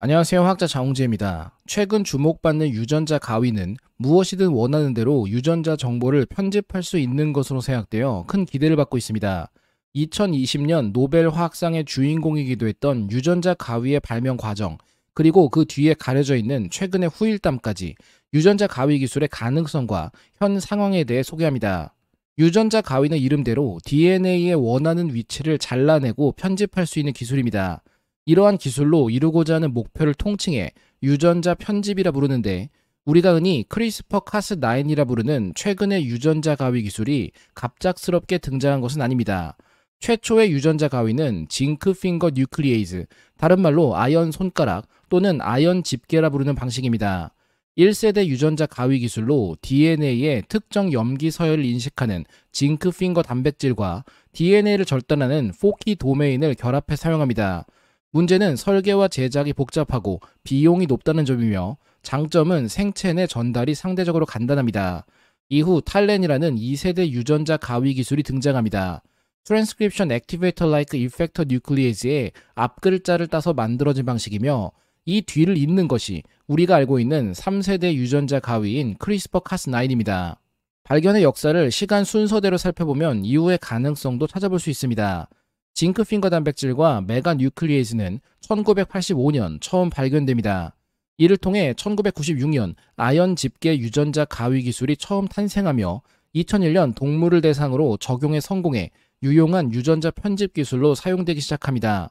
안녕하세요. 학자 장홍재입니다. 최근 주목받는 유전자 가위는 무엇이든 원하는 대로 유전자 정보를 편집할 수 있는 것으로 생각되어 큰 기대를 받고 있습니다. 2020년 노벨 화학상의 주인공이기도 했던 유전자 가위의 발명 과정, 그리고 그 뒤에 가려져 있는 최근의 후일담까지 유전자 가위 기술의 가능성과 현 상황에 대해 소개합니다. 유전자 가위는 이름대로 DNA의 원하는 위치를 잘라내고 편집할 수 있는 기술입니다. 이러한 기술로 이루고자 하는 목표를 통칭해 유전자 편집이라 부르는데 우리가 흔히 크리스퍼 카스9이라 부르는 최근의 유전자 가위 기술이 갑작스럽게 등장한 것은 아닙니다. 최초의 유전자 가위는 징크 핑거 뉴클리에이즈, 다른 말로 아연 손가락 또는 아연 집게라 부르는 방식입니다. 1세대 유전자 가위 기술로 DNA의 특정 염기 서열을 인식하는 징크 핑거 단백질과 DNA를 절단하는 포키 도메인을 결합해 사용합니다. 문제는 설계와 제작이 복잡하고 비용이 높다는 점이며 장점은 생체 내 전달이 상대적으로 간단합니다. 이후 탈렌이라는 2세대 유전자 가위 기술이 등장합니다. Transcription Activator Like Effector Nuclease의 앞글자를 따서 만들어진 방식이며 이 뒤를 잇는 것이 우리가 알고 있는 3세대 유전자 가위인 크리스퍼 카스9입니다. 발견의 역사를 시간 순서대로 살펴보면 이후의 가능성도 찾아볼 수 있습니다. 징크핑거 단백질과 메가 뉴클리에이즈는 1985년 처음 발견됩니다. 이를 통해 1996년 아연 집게 유전자 가위 기술이 처음 탄생하며 2001년 동물을 대상으로 적용에 성공해 유용한 유전자 편집 기술로 사용되기 시작합니다.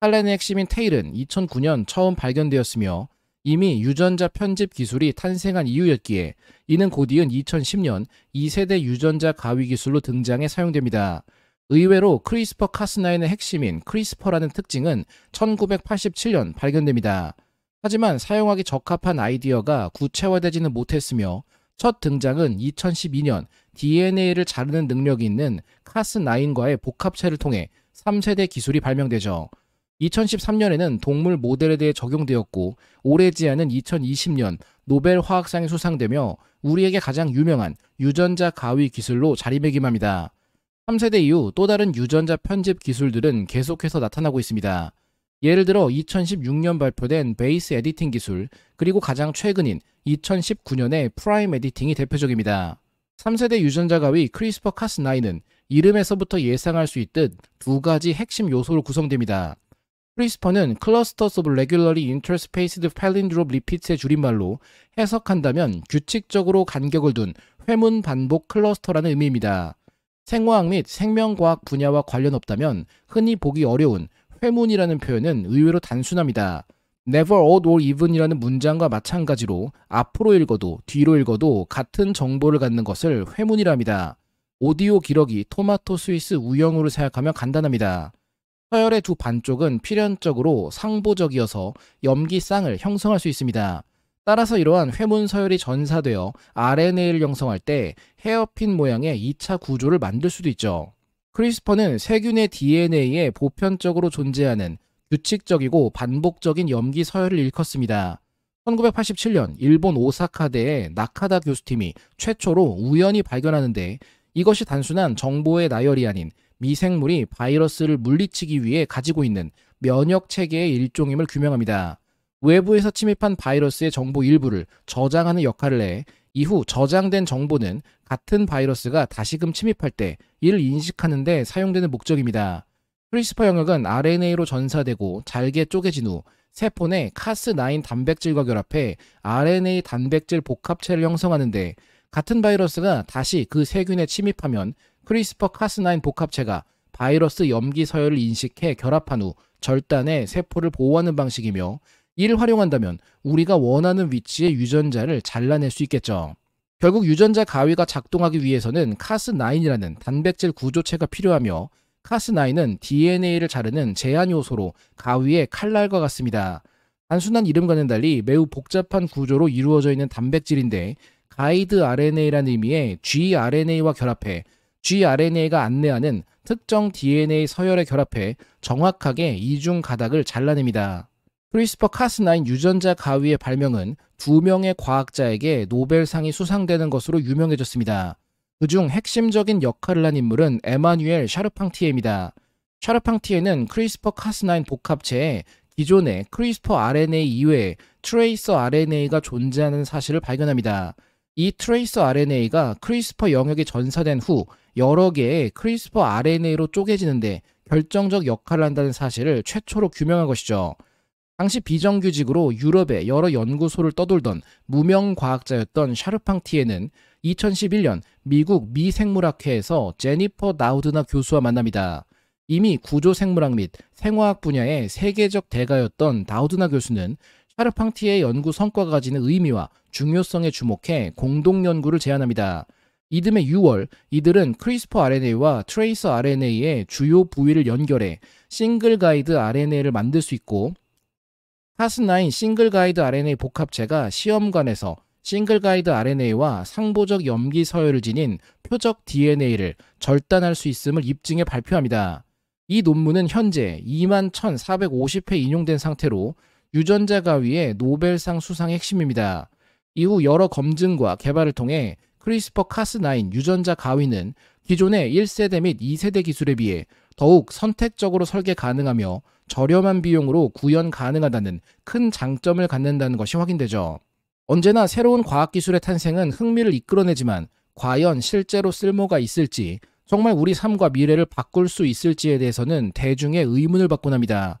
칼렌의 핵심인 테일은 2009년 처음 발견되었으며 이미 유전자 편집 기술이 탄생한 이유였기에 이는 곧이은 2010년 2세대 유전자 가위 기술로 등장해 사용됩니다. 의외로 크리스퍼 카스9의 핵심인 크리스퍼라는 특징은 1987년 발견됩니다. 하지만 사용하기 적합한 아이디어가 구체화되지는 못했으며 첫 등장은 2012년 DNA를 자르는 능력이 있는 카스9과의 복합체를 통해 3세대 기술이 발명되죠. 2013년에는 동물 모델에 대해 적용되었고 오래지 않은 2020년 노벨 화학상에 수상되며 우리에게 가장 유명한 유전자 가위 기술로 자리매김합니다. 3세대 이후 또 다른 유전자 편집 기술들은 계속해서 나타나고 있습니다. 예를 들어 2016년 발표된 베이스 에디팅 기술, 그리고 가장 최근인 2019년의 프라임 에디팅이 대표적입니다. 3세대 유전자 가위 크리스퍼 카스9은 이름에서부터 예상할 수 있듯 두 가지 핵심 요소로 구성됩니다. 크리스퍼는 Clusters of Regularly Interspaced Palindrome Repeats의 줄임말로 해석한다면 규칙적으로 간격을 둔 회문 반복 클러스터라는 의미입니다. 생화학 및 생명과학 분야와 관련 없다면 흔히 보기 어려운 회문이라는 표현은 의외로 단순합니다. never odd or even이라는 문장과 마찬가지로 앞으로 읽어도 뒤로 읽어도 같은 정보를 갖는 것을 회문이랍니다. 오디오 기러기 토마토 스위스 우영우를 생각하면 간단합니다. 서열의 두 반쪽은 필연적으로 상보적이어서 염기쌍을 형성할 수 있습니다. 따라서 이러한 회문 서열이 전사되어 RNA를 형성할 때 헤어핀 모양의 2차 구조를 만들 수도 있죠. 크리스퍼는 세균의 DNA에 보편적으로 존재하는 규칙적이고 반복적인 염기 서열을 일컫습니다. 1987년 일본 오사카대의 나카다 교수팀이 최초로 우연히 발견하는데 이것이 단순한 정보의 나열이 아닌 미생물이 바이러스를 물리치기 위해 가지고 있는 면역 체계의 일종임을 규명합니다. 외부에서 침입한 바이러스의 정보 일부를 저장하는 역할을 해 이후 저장된 정보는 같은 바이러스가 다시금 침입할 때 이를 인식하는 데 사용되는 목적입니다. 크리스퍼 영역은 RNA로 전사되고 잘게 쪼개진 후 세포 내 카스9 단백질과 결합해 RNA 단백질 복합체를 형성하는데 같은 바이러스가 다시 그 세균에 침입하면 크리스퍼 카스9 복합체가 바이러스 염기 서열을 인식해 결합한 후 절단해 세포를 보호하는 방식이며 이를 활용한다면 우리가 원하는 위치의 유전자를 잘라낼 수 있겠죠. 결국 유전자 가위가 작동하기 위해서는 카스9이라는 단백질 구조체가 필요하며 카스9은 DNA를 자르는 제한 요소로 가위의 칼날과 같습니다. 단순한 이름과는 달리 매우 복잡한 구조로 이루어져 있는 단백질인데 가이드 RNA라는 의미의 gRNA와 결합해 gRNA가 안내하는 특정 DNA 서열에 결합해 정확하게 이중 가닥을 잘라냅니다. 크리스퍼 카스9 유전자 가위의 발명은 두 명의 과학자에게 노벨상이 수상되는 것으로 유명해졌습니다. 그중 핵심적인 역할을 한 인물은 에마뉴엘 샤르팡티에입니다. 샤르팡티에는 크리스퍼 카스9 복합체에 기존의 크리스퍼 RNA 이외에 트레이서 RNA가 존재하는 사실을 발견합니다. 이 트레이서 RNA가 크리스퍼 영역에 전사된 후 여러 개의 크리스퍼 RNA로 쪼개지는데 결정적 역할을 한다는 사실을 최초로 규명한 것이죠. 당시 비정규직으로 유럽의 여러 연구소를 떠돌던 무명 과학자였던 샤르팡티에는 2011년 미국 미생물학회에서 제니퍼 나우드나 교수와 만납니다. 이미 구조생물학 및 생화학 분야의 세계적 대가였던 나우드나 교수는 샤르팡티의 연구 성과가 가지는 의미와 중요성에 주목해 공동 연구를 제안합니다. 이듬해 6월 이들은 크리스퍼 RNA와 트레이서 RNA의 주요 부위를 연결해 싱글 가이드 RNA를 만들 수 있고 타스나인 싱글 가이드 RNA 복합체가 시험관에서 싱글 가이드 RNA와 상보적 염기 서열을 지닌 표적 DNA를 절단할 수 있음을 입증해 발표합니다. 이 논문은 현재 21,450회 인용된 상태로 유전자 가위의 노벨상 수상의 핵심입니다. 이후 여러 검증과 개발을 통해 크리스퍼 카스9 유전자 가위는 기존의 1세대 및 2세대 기술에 비해 더욱 선택적으로 설계 가능하며 저렴한 비용으로 구현 가능하다는 큰 장점을 갖는다는 것이 확인되죠. 언제나 새로운 과학기술의 탄생은 흥미를 이끌어내지만 과연 실제로 쓸모가 있을지, 정말 우리 삶과 미래를 바꿀 수 있을지에 대해서는 대중의 의문을 받곤 합니다.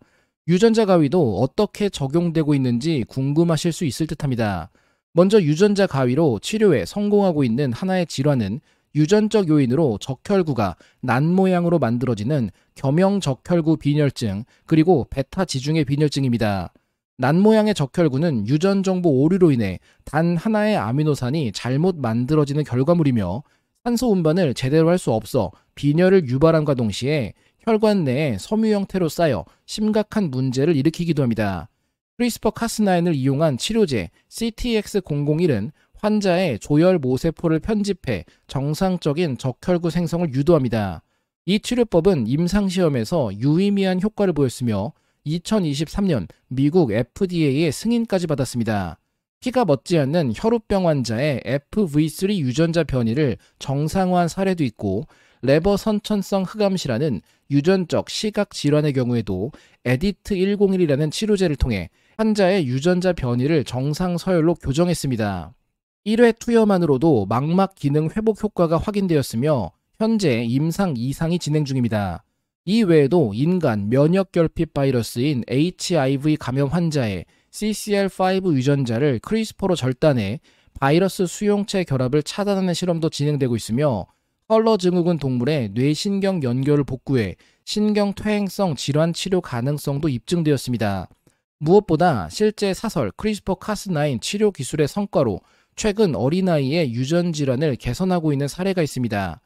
유전자 가위도 어떻게 적용되고 있는지 궁금하실 수 있을 듯 합니다. 먼저 유전자 가위로 치료에 성공하고 있는 하나의 질환은 유전적 요인으로 적혈구가 난 모양으로 만들어지는 겸형 적혈구 빈혈증 그리고 베타 지중해 빈혈증입니다. 난 모양의 적혈구는 유전 정보 오류로 인해 단 하나의 아미노산이 잘못 만들어지는 결과물이며 산소 운반을 제대로 할 수 없어 빈혈을 유발함과 동시에 혈관 내에 섬유 형태로 쌓여 심각한 문제를 일으키기도 합니다. 크리스퍼 카스9을 이용한 치료제 CTX001은 환자의 조혈 모세포를 편집해 정상적인 적혈구 생성을 유도합니다. 이 치료법은 임상시험에서 유의미한 효과를 보였으며 2023년 미국 FDA의 승인까지 받았습니다. 키가 멋지 않는 혈우병 환자의 FV3 유전자 변이를 정상화한 사례도 있고 레버 선천성 흑암시라는 유전적 시각 질환의 경우에도 에디트 101이라는 치료제를 통해 환자의 유전자 변이를 정상 서열로 교정했습니다. 1회 투여만으로도 망막 기능 회복 효과가 확인되었으며 현재 임상 이상이 진행 중입니다. 이 외에도 인간 면역 결핍 바이러스인 HIV 감염 환자의 CCL5 유전자를 크리스퍼로 절단해 바이러스 수용체 결합을 차단하는 실험도 진행되고 있으며 컬러 증후군 동물의 뇌신경 연결을 복구해 신경 퇴행성 질환 치료 가능성도 입증되었습니다. 무엇보다 실제 사설 크리스퍼 카스9 치료 기술의 성과로 최근 어린아이의 유전 질환을 개선하고 있는 사례가 있습니다.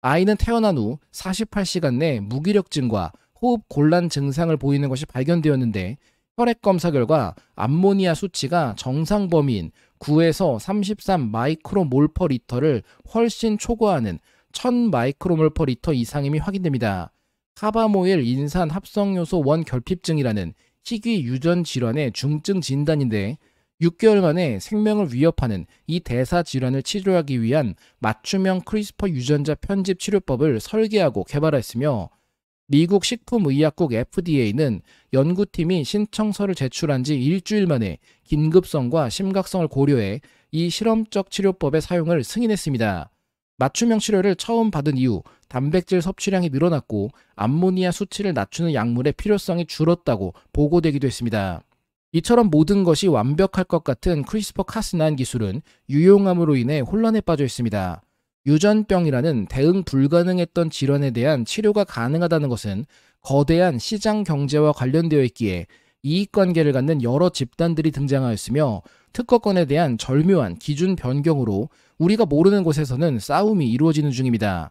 아이는 태어난 후 48시간 내 무기력증과 호흡 곤란 증상을 보이는 것이 발견되었는데 혈액 검사 결과 암모니아 수치가 정상 범위인 9에서 33 마이크로몰 퍼 리터를 훨씬 초과하는 1000 마이크로몰 퍼 리터 이상임이 확인됩니다. 카바모일 인산 합성요소 원 결핍증이라는 희귀 유전 질환의 중증 진단인데 6개월 만에 생명을 위협하는 이 대사 질환을 치료하기 위한 맞춤형 크리스퍼 유전자 편집 치료법을 설계하고 개발했으며 미국 식품의약국 FDA는 연구팀이 신청서를 제출한 지 일주일 만에 긴급성과 심각성을 고려해 이 실험적 치료법의 사용을 승인했습니다. 맞춤형 치료를 처음 받은 이후 단백질 섭취량이 늘어났고 암모니아 수치를 낮추는 약물의 필요성이 줄었다고 보고되기도 했습니다. 이처럼 모든 것이 완벽할 것 같은 크리스퍼 카스난 기술은 유용함으로 인해 혼란에 빠져 있습니다. 유전병이라는 대응 불가능했던 질환에 대한 치료가 가능하다는 것은 거대한 시장 경제와 관련되어 있기에 이익관계를 갖는 여러 집단들이 등장하였으며 특허권에 대한 절묘한 기준 변경으로 우리가 모르는 곳에서는 싸움이 이루어지는 중입니다.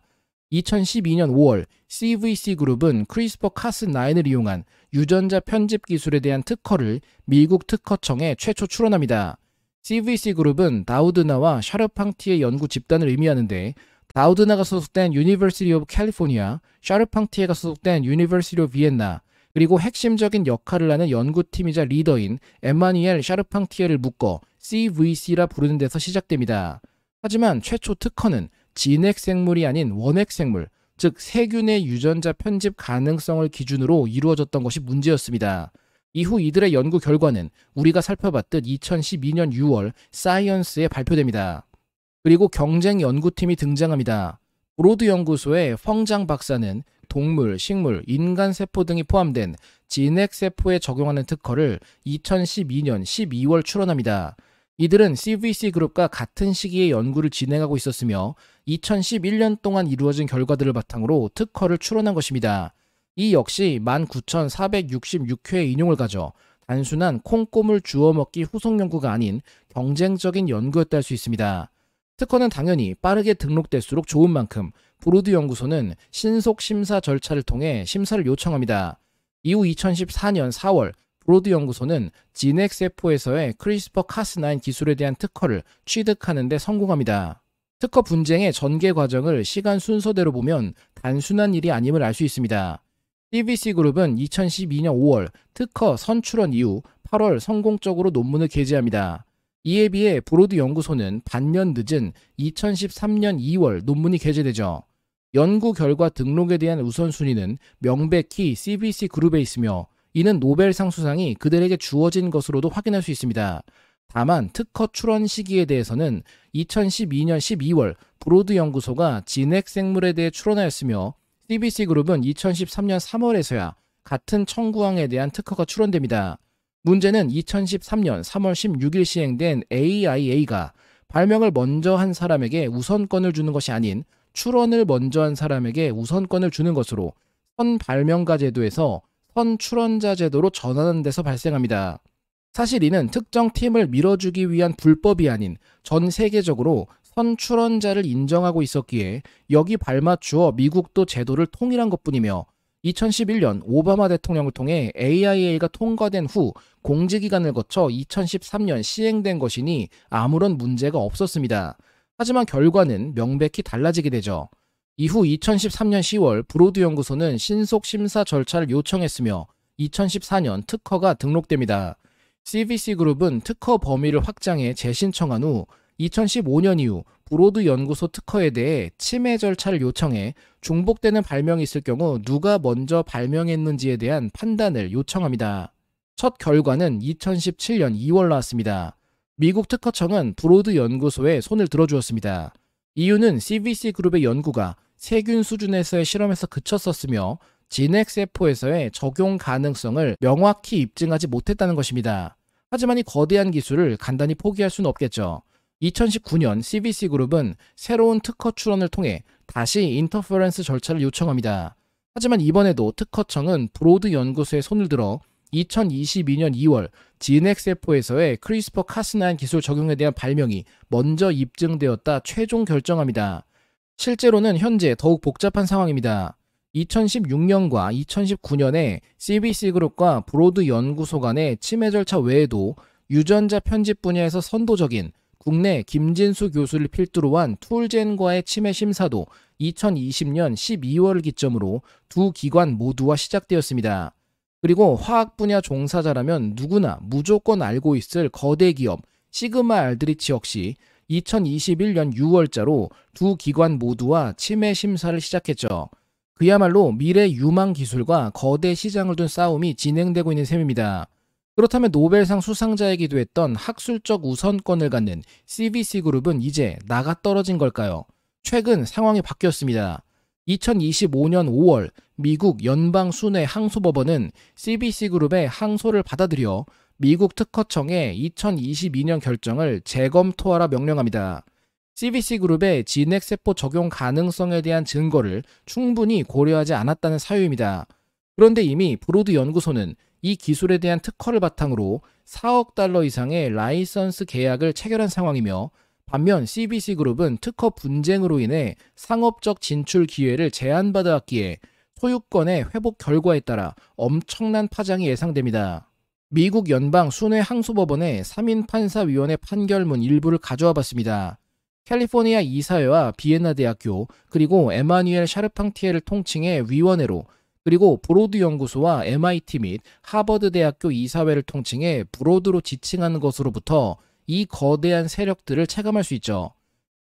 2012년 5월 CVC 그룹은 크리스퍼 카스9을 이용한 유전자 편집 기술에 대한 특허를 미국 특허청에 최초 출원합니다. CVC 그룹은 다우드나와 샤르팡티의 연구 집단을 의미하는데 다우드나가 소속된 유니버시티 오브 캘리포니아, 샤르팡티에가 소속된 유니버시티 오브 비엔나, 그리고 핵심적인 역할을 하는 연구팀이자 리더인 에마니엘 샤르팡티에를 묶어 CVC라 부르는 데서 시작됩니다. 하지만 최초 특허는 진핵생물이 아닌 원핵생물, 즉 세균의 유전자 편집 가능성을 기준으로 이루어졌던 것이 문제였습니다. 이후 이들의 연구 결과는 우리가 살펴봤듯 2012년 6월 사이언스에 발표됩니다. 그리고 경쟁 연구팀이 등장합니다. 브로드 연구소의 펑장 박사는 동물, 식물, 인간 세포 등이 포함된 진핵 세포에 적용하는 특허를 2012년 12월 출원합니다. 이들은 CVC 그룹과 같은 시기에 연구를 진행하고 있었으며 2011년 동안 이루어진 결과들을 바탕으로 특허를 출원한 것입니다. 이 역시 1 9 4 6 6회 인용을 가져 단순한 콩고물 주워먹기 후속 연구가 아닌 경쟁적인 연구였다 할 수 있습니다. 특허는 당연히 빠르게 등록될수록 좋은 만큼 브로드 연구소는 신속 심사 절차를 통해 심사를 요청합니다. 이후 2014년 4월 브로드 연구소는 진핵세포에서의 크리스퍼 카스9 기술에 대한 특허를 취득하는 데 성공합니다. 특허 분쟁의 전개 과정을 시간 순서대로 보면 단순한 일이 아님을 알 수 있습니다. c b c 그룹은 2012년 5월 특허 선출원 이후 8월 성공적으로 논문을 게재합니다. 이에 비해 브로드 연구소는 반년 늦은 2013년 2월 논문이 게재되죠. 연구 결과 등록에 대한 우선순위는 명백히 CBC 그룹에 있으며 이는 노벨상 수상이 그들에게 주어진 것으로도 확인할 수 있습니다. 다만 특허 출원 시기에 대해서는 2012년 12월 브로드 연구소가 진핵 생물에 대해 출원하였으며 CBC 그룹은 2013년 3월에서야 같은 청구항에 대한 특허가 출원됩니다. 문제는 2013년 3월 16일 시행된 AIA가 발명을 먼저 한 사람에게 우선권을 주는 것이 아닌 출원을 먼저 한 사람에게 우선권을 주는 것으로 선발명가 제도에서 선출원자 제도로 전환하는 데서 발생합니다. 사실 이는 특정 팀을 밀어주기 위한 불법이 아닌 전 세계적으로 선출원자를 인정하고 있었기에 여기 발맞추어 미국도 제도를 통일한 것뿐이며 2011년 오바마 대통령을 통해 AIA가 통과된 후 공지기간을 거쳐 2013년 시행된 것이니 아무런 문제가 없었습니다. 하지만 결과는 명백히 달라지게 되죠. 이후 2013년 10월 브로드 연구소는 신속 심사 절차를 요청했으며 2014년 특허가 등록됩니다. CVC 그룹은 특허 범위를 확장해 재신청한 후 2015년 이후 브로드 연구소 특허에 대해 침해 절차를 요청해 중복되는 발명이 있을 경우 누가 먼저 발명했는지에 대한 판단을 요청합니다. 첫 결과는 2017년 2월 나왔습니다. 미국 특허청은 브로드 연구소에 손을 들어주었습니다. 이유는 CVC 그룹의 연구가 세균 수준에서의 실험에서 그쳤었으며 진핵세포에서의 적용 가능성을 명확히 입증하지 못했다는 것입니다. 하지만 이 거대한 기술을 간단히 포기할 수는 없겠죠. 2019년 CVC 그룹은 새로운 특허 출원을 통해 다시 인터퍼런스 절차를 요청합니다. 하지만 이번에도 특허청은 브로드 연구소에 손을 들어 2022년 2월 진핵세포에서의 크리스퍼 카스나인 기술 적용에 대한 발명이 먼저 입증되었다 최종 결정합니다. 실제로는 현재 더욱 복잡한 상황입니다. 2016년과 2019년에 CBC 그룹과 브로드 연구소 간의 침해 절차 외에도 유전자 편집 분야에서 선도적인 국내 김진수 교수를 필두로 한 툴젠과의 침해 심사도 2020년 12월 기점으로 두 기관 모두와 시작되었습니다. 그리고 화학 분야 종사자라면 누구나 무조건 알고 있을 거대 기업 시그마 알드리치 역시 2021년 6월자로 두 기관 모두와 치매 심사를 시작했죠. 그야말로 미래 유망 기술과 거대 시장을 둔 싸움이 진행되고 있는 셈입니다. 그렇다면 노벨상 수상자이기도 했던 학술적 우선권을 갖는 CVC 그룹은 이제 나가 떨어진 걸까요? 최근 상황이 바뀌었습니다. 2025년 5월 미국 연방 순회 항소법원은 CBC 그룹의 항소를 받아들여 미국 특허청에 2022년 결정을 재검토하라 명령합니다. CBC 그룹의 진핵세포 적용 가능성에 대한 증거를 충분히 고려하지 않았다는 사유입니다. 그런데 이미 브로드 연구소는 이 기술에 대한 특허를 바탕으로 4억 달러 이상의 라이선스 계약을 체결한 상황이며 반면 CBC 그룹은 특허 분쟁으로 인해 상업적 진출 기회를 제한받았기에 소유권의 회복 결과에 따라 엄청난 파장이 예상됩니다. 미국 연방 순회 항소법원의 3인 판사위원회 판결문 일부를 가져와 봤습니다. 캘리포니아 이사회와 비엔나 대학교 그리고 에마뉘엘 샤르팡티에를 통칭해 위원회로 그리고 브로드 연구소와 MIT 및 하버드 대학교 이사회를 통칭해 브로드로 지칭하는 것으로부터 이 거대한 세력들을 체감할 수 있죠.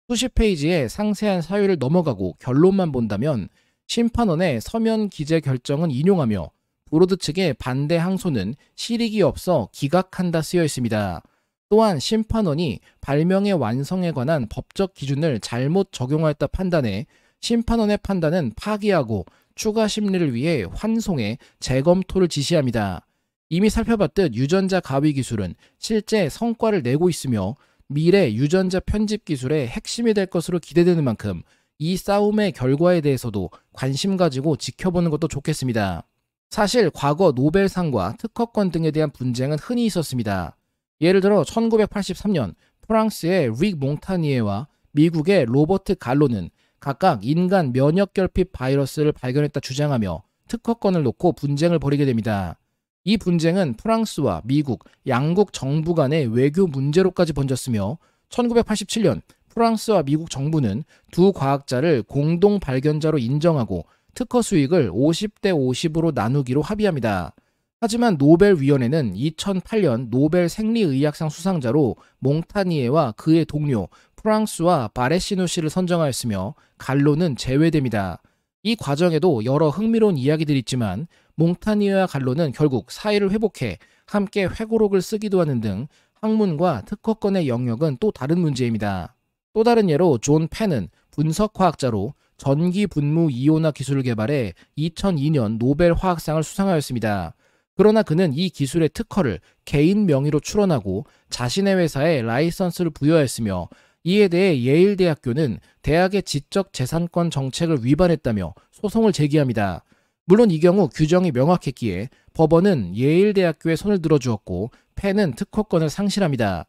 수십 페이지의 상세한 사유를 넘어가고 결론만 본다면 심판원의 서면 기재 결정은 인용하며 브로드 측의 반대 항소는 실익이 없어 기각한다 쓰여 있습니다. 또한 심판원이 발명의 완성에 관한 법적 기준을 잘못 적용하였다 판단해 심판원의 판단은 파기하고 추가 심리를 위해 환송해 재검토를 지시합니다. 이미 살펴봤듯 유전자 가위 기술은 실제 성과를 내고 있으며 미래 유전자 편집 기술의 핵심이 될 것으로 기대되는 만큼 이 싸움의 결과에 대해서도 관심 가지고 지켜보는 것도 좋겠습니다. 사실 과거 노벨상과 특허권 등에 대한 분쟁은 흔히 있었습니다. 예를 들어 1983년 프랑스의 릭 몽타니에와 미국의 로버트 갈로는 각각 인간 면역 결핍 바이러스를 발견했다 주장하며 특허권을 놓고 분쟁을 벌이게 됩니다. 이 분쟁은 프랑스와 미국, 양국 정부 간의 외교 문제로까지 번졌으며 1987년 프랑스와 미국 정부는 두 과학자를 공동 발견자로 인정하고 특허 수익을 50대 50으로 나누기로 합의합니다. 하지만 노벨위원회는 2008년 노벨 생리의학상 수상자로 몽타니에와 그의 동료 프랑스와 바레시누 씨를 선정하였으며 갈로는 제외됩니다. 이 과정에도 여러 흥미로운 이야기들이 있지만 몽타니와 갈로는 결국 사이를 회복해 함께 회고록을 쓰기도 하는 등 학문과 특허권의 영역은 또 다른 문제입니다. 또 다른 예로 존 펜은 분석화학자로 전기 분무 이온화 기술을 개발해 2002년 노벨 화학상을 수상하였습니다. 그러나 그는 이 기술의 특허를 개인 명의로 출원하고 자신의 회사에 라이선스를 부여했으며 이에 대해 예일대학교는 대학의 지적 재산권 정책을 위반했다며 소송을 제기합니다. 물론 이 경우 규정이 명확했기에 법원은 예일대학교에 손을 들어주었고 펜은 특허권을 상실합니다.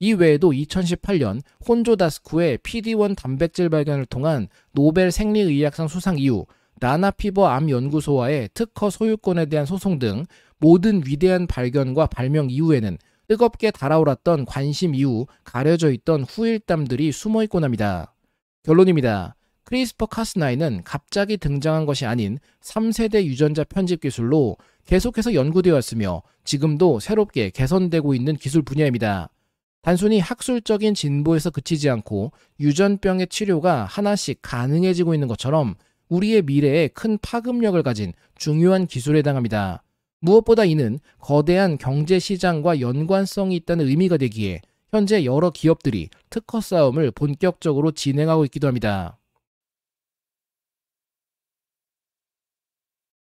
이 외에도 2018년 혼조 다스쿠의 PD1 단백질 발견을 통한 노벨 생리의학상 수상 이후 나나피버암 연구소와의 특허 소유권에 대한 소송 등 모든 위대한 발견과 발명 이후에는 뜨겁게 달아올랐던 관심 이후 가려져 있던 후일담들이 숨어 있곤 합니다. 결론입니다. 크리스퍼 카스9는 갑자기 등장한 것이 아닌 3세대 유전자 편집 기술로 계속해서 연구되었으며 지금도 새롭게 개선되고 있는 기술 분야입니다. 단순히 학술적인 진보에서 그치지 않고 유전병의 치료가 하나씩 가능해지고 있는 것처럼 우리의 미래에 큰 파급력을 가진 중요한 기술에 해당합니다. 무엇보다 이는 거대한 경제 시장과 연관성이 있다는 의미가 되기에 현재 여러 기업들이 특허 싸움을 본격적으로 진행하고 있기도 합니다.